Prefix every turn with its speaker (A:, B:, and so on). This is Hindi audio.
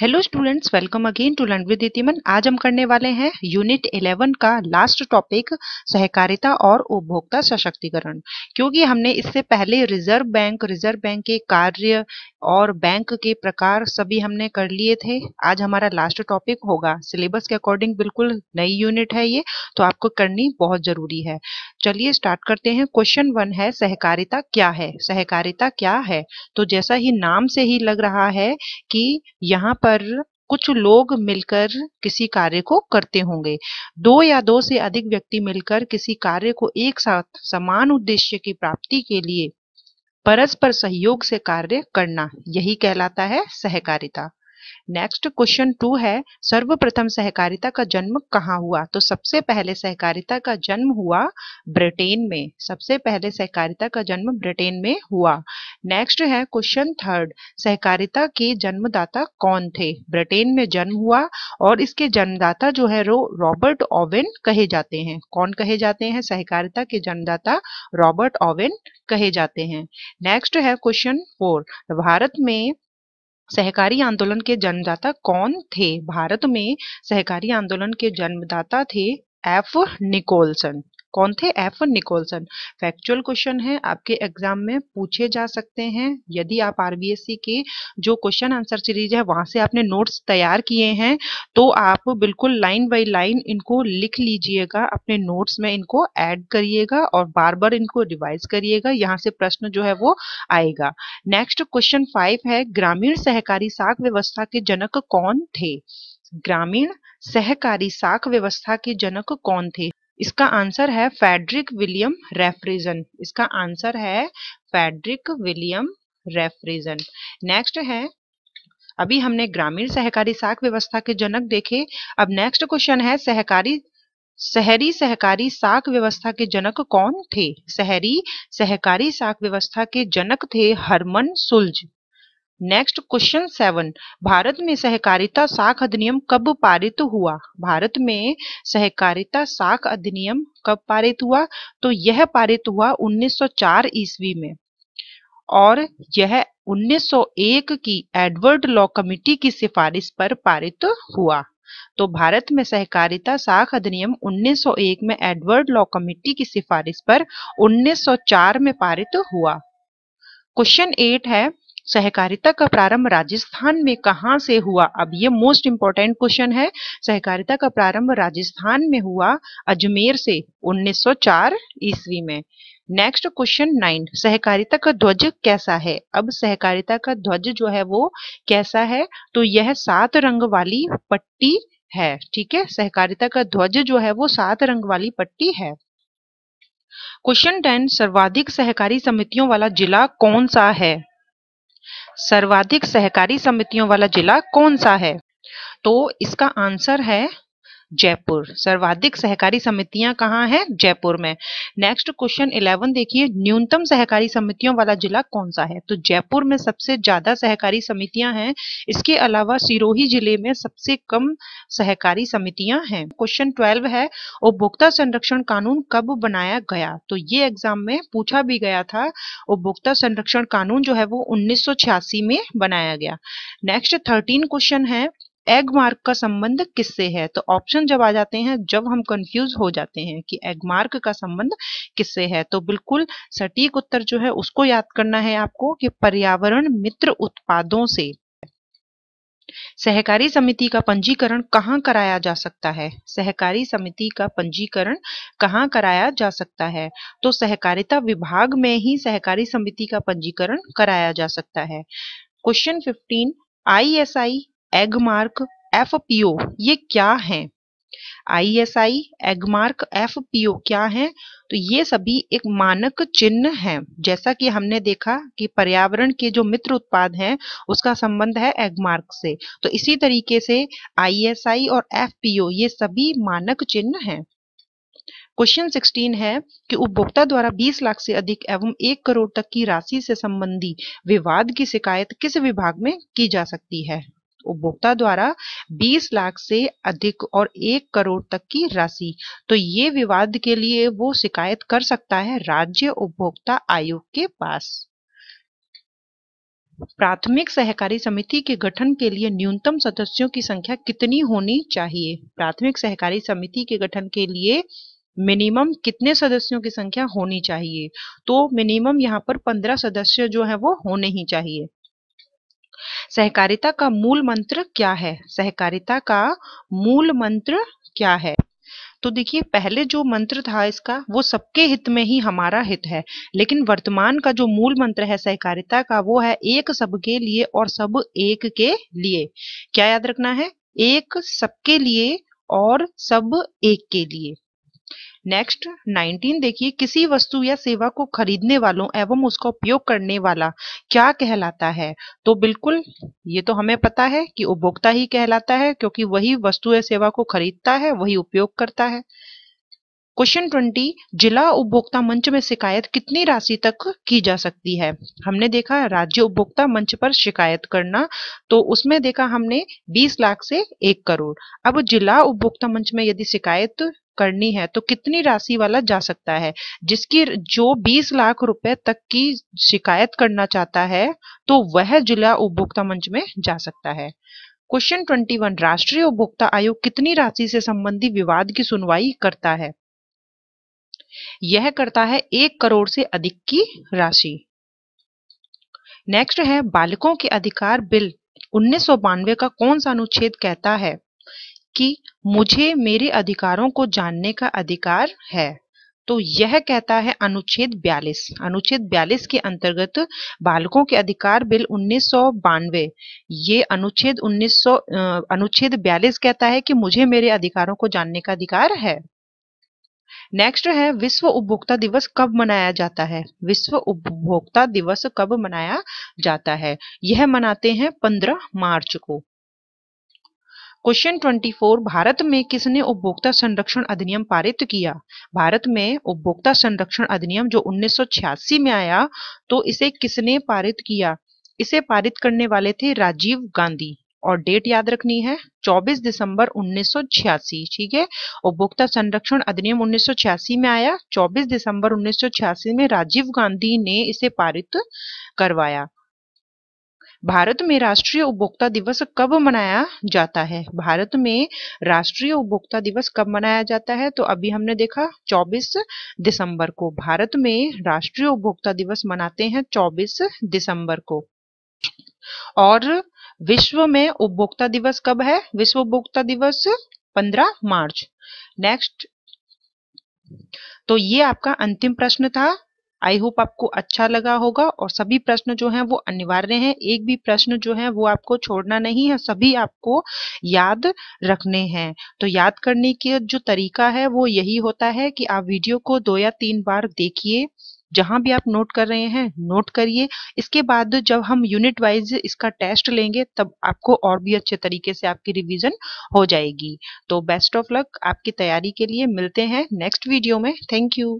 A: hello students welcome again to learn with इतिमन आज हम करने वाले हैं यूनिट 11 का लास्ट टॉपिक सहकारिता और उपभोक्ता सशक्तिकरण क्योंकि हमने इससे पहले रिजर्व बैंक रिजर्व बैंक के कार्य और बैंक के प्रकार सभी हमने कर लिए थे आज हमारा लास्ट टॉपिक होगा सिलेबस के अकॉर्डिंग बिल्कुल नई यूनिट है ये तो आपको करनी बहुत जरूरी है चलिए स्टार्ट करते हैं क्वेश्चन वन है सहकारिता क्या है सहकारिता क्या है तो जैसा ही नाम से ही लग रहा है कि यहाँ पर कुछ लोग मिलकर किसी कार्य को करते होंगे दो या दो से अधिक व्यक्ति मिलकर किसी कार्य को एक साथ समान उद्देश्य की प्राप्ति के लिए परस्पर सहयोग से कार्य करना यही कहलाता है सहकारिता नेक्स्ट क्वेश्चन टू है सर्वप्रथम सहकारिता का जन्म कहाँ हुआ तो सबसे पहले सहकारिता का जन्म हुआ ब्रिटेन में सबसे पहले सहकारिता का जन्म ब्रिटेन में हुआ नेक्स्ट है क्वेश्चन थर्ड सहकारिता के जन्मदाता कौन थे ब्रिटेन में जन्म हुआ और इसके जन्मदाता जो है रॉबर्ट ओवेन कहे जाते हैं कौन कहे जाते हैं सहकारिता के जन्मदाता रॉबर्ट ओवेन कहे जाते हैं नेक्स्ट है क्वेश्चन फोर भारत में सहकारी आंदोलन के जन्मदाता कौन थे भारत में सहकारी आंदोलन के जन्मदाता थे एफ निकोलसन कौन थे एन निकोलसन फैक्चुअल क्वेश्चन है आपके एग्जाम में पूछे जा सकते हैं यदि आप आरबीएससी के जो क्वेश्चन आंसर सीरीज है वहां से आपने नोट्स तैयार किए हैं तो आप बिल्कुल लाइन बाय लाइन इनको लिख लीजिएगा अपने नोट्स में इनको ऐड करिएगा और बार बार इनको रिवाइज करिएगा यहाँ से प्रश्न जो है वो आएगा नेक्स्ट क्वेश्चन फाइव है ग्रामीण सहकारी साख व्यवस्था के जनक कौन थे ग्रामीण सहकारी साख व्यवस्था के जनक कौन थे इसका आंसर है फेडरिक विलियम रेफ्रिजन इसका आंसर है फेडरिक विलियम रेफ्रिजन नेक्स्ट है अभी हमने ग्रामीण सहकारी साख व्यवस्था के जनक देखे अब नेक्स्ट क्वेश्चन है सहकारी शहरी सहकारी साख व्यवस्था के जनक कौन थे शहरी सहकारी साख व्यवस्था के जनक थे हरमन सुलझ नेक्स्ट क्वेश्चन सेवन भारत में सहकारिता साख अधिनियम कब पारित हुआ भारत में सहकारिता साख अधिनियम कब पारित हुआ तो यह पारित हुआ 1904 ईस्वी में और यह 1901 की एडवर्ड लॉ कमिटी की सिफारिश पर पारित हुआ तो भारत में सहकारिता साख अधिनियम 1901 में एडवर्ड लॉ कमिटी की सिफारिश पर 1904 में पारित हुआ क्वेश्चन एट है सहकारिता का प्रारंभ राजस्थान में कहाँ से हुआ अब ये मोस्ट इंपॉर्टेंट क्वेश्चन है सहकारिता का प्रारंभ राजस्थान में हुआ अजमेर से 1904 ईस्वी में नेक्स्ट क्वेश्चन नाइन सहकारिता का ध्वज कैसा है अब सहकारिता का ध्वज जो है वो कैसा है तो यह सात रंग वाली पट्टी है ठीक है सहकारिता का ध्वज जो है वो सात रंग वाली पट्टी है क्वेश्चन टेन सर्वाधिक सहकारी समितियों वाला जिला कौन सा है सर्वाधिक सहकारी समितियों वाला जिला कौन सा है तो इसका आंसर है जयपुर सर्वाधिक सहकारी समितियां कहाँ हैं जयपुर में नेक्स्ट क्वेश्चन इलेवन देखिए न्यूनतम सहकारी समितियों वाला जिला कौन सा है तो जयपुर में सबसे ज्यादा सहकारी समितियां हैं इसके अलावा सिरोही जिले में सबसे कम सहकारी समितियां हैं क्वेश्चन ट्वेल्व है उपभोक्ता संरक्षण कानून कब बनाया गया तो ये एग्जाम में पूछा भी गया था उपभोक्ता संरक्षण कानून जो है वो उन्नीस में बनाया गया नेक्स्ट थर्टीन क्वेश्चन है एग मार्क का संबंध किससे है तो ऑप्शन जब आ जाते हैं जब हम कंफ्यूज हो जाते हैं कि एग मार्क का संबंध किससे है तो बिल्कुल सटीक उत्तर जो है उसको याद करना है आपको कि पर्यावरण मित्र उत्पादों से सहकारी समिति का पंजीकरण कहाँ कराया जा सकता है सहकारी समिति का पंजीकरण कहाँ कराया जा सकता है तो सहकारिता विभाग में ही सहकारी समिति का पंजीकरण कराया जा सकता है क्वेश्चन 15 आईएसआई एगमार्क ओ ये क्या है I S I Agmark FPO क्या है तो ये सभी एक मानक चिन्ह है जैसा कि हमने देखा कि पर्यावरण के जो मित्र उत्पाद हैं उसका संबंध है एगमार्क से तो इसी तरीके से आईएसआई e और एफपीओ ये सभी मानक चिन्ह हैं क्वेश्चन 16 है कि उपभोक्ता द्वारा 20 लाख से अधिक एवं 1 करोड़ तक की राशि से संबंधी विवाद की शिकायत किस विभाग में की जा सकती है उपभोक्ता द्वारा 20 लाख से अधिक और एक करोड़ तक की राशि तो ये विवाद के लिए वो शिकायत कर सकता है राज्य उपभोक्ता आयोग के पास प्राथमिक सहकारी समिति के गठन के लिए न्यूनतम सदस्यों की संख्या कितनी होनी चाहिए प्राथमिक सहकारी समिति के गठन के लिए मिनिमम कितने सदस्यों की संख्या होनी चाहिए तो मिनिमम यहाँ पर पंद्रह सदस्य जो है वो होने ही चाहिए सहकारिता का मूल मंत्र क्या है सहकारिता का मूल मंत्र क्या है तो देखिए पहले जो मंत्र था इसका वो सबके हित में ही हमारा हित है लेकिन वर्तमान का जो मूल मंत्र है सहकारिता का वो है एक सबके लिए और सब एक के लिए क्या याद रखना है एक सबके लिए और सब एक के लिए नेक्स्ट नाइनटीन देखिए किसी वस्तु या सेवा को खरीदने वालों एवं उसका उपयोग करने वाला क्या कहलाता है तो बिल्कुल ये तो हमें पता है कि उपभोक्ता ही कहलाता है क्योंकि वही वस्तु या सेवा को खरीदता है वही उपयोग करता है क्वेश्चन ट्वेंटी जिला उपभोक्ता मंच में शिकायत कितनी राशि तक की जा सकती है हमने देखा राज्य उपभोक्ता मंच पर शिकायत करना तो उसमें देखा हमने 20 लाख से 1 करोड़ अब जिला उपभोक्ता मंच में यदि शिकायत करनी है तो कितनी राशि वाला जा सकता है जिसकी जो 20 लाख रुपए तक की शिकायत करना चाहता है तो वह जिला उपभोक्ता मंच में जा सकता है क्वेश्चन 21 राष्ट्रीय उपभोक्ता आयोग कितनी राशि से संबंधित विवाद की सुनवाई करता है यह करता है एक करोड़ से अधिक की राशि नेक्स्ट है बालकों के अधिकार बिल उन्नीस का कौन सा अनुच्छेद कहता है कि मुझे मेरे अधिकारों को जानने का अधिकार है तो यह कहता है अनुच्छेद 42 अनुच्छेद 42 के अंतर्गत बालकों के अधिकार बिल उन्नीस ये अनुच्छेद 1900 अनुच्छेद 42 कहता है कि मुझे मेरे अधिकारों को जानने का अधिकार है नेक्स्ट है विश्व उपभोक्ता दिवस कब मनाया जाता है विश्व उपभोक्ता दिवस कब मनाया जाता है यह मनाते हैं 15 मार्च को क्वेश्चन 24 भारत में किसने उपभोक्ता संरक्षण अधिनियम पारित किया भारत में उपभोक्ता संरक्षण अधिनियम जो उन्नीस में आया तो इसे किसने पारित किया इसे पारित करने वाले थे राजीव गांधी और डेट याद रखनी है 24 दिसंबर उन्नीस ठीक है उपभोक्ता संरक्षण अधिनियम उन्नीस में आया 24 दिसंबर उन्नीस में राजीव गांधी ने इसे पारित करवाया भारत में राष्ट्रीय उपभोक्ता दिवस कब मनाया जाता है भारत में राष्ट्रीय उपभोक्ता दिवस कब मनाया जाता है तो अभी हमने देखा 24 दिसंबर को भारत में राष्ट्रीय उपभोक्ता दिवस मनाते हैं 24 दिसंबर को और विश्व में उपभोक्ता दिवस कब है विश्व उपभोक्ता दिवस 15 मार्च नेक्स्ट तो ये आपका अंतिम प्रश्न था आई होप आपको अच्छा लगा होगा और सभी प्रश्न जो हैं वो अनिवार्य हैं एक भी प्रश्न जो है वो आपको छोड़ना नहीं है सभी आपको याद रखने हैं तो याद करने के जो तरीका है वो यही होता है कि आप वीडियो को दो या तीन बार देखिए जहां भी आप नोट कर रहे हैं नोट करिए इसके बाद जब हम यूनिट वाइज इसका टेस्ट लेंगे तब आपको और भी अच्छे तरीके से आपकी रिवीजन हो जाएगी तो बेस्ट ऑफ लक आपकी तैयारी के लिए मिलते हैं नेक्स्ट वीडियो में थैंक यू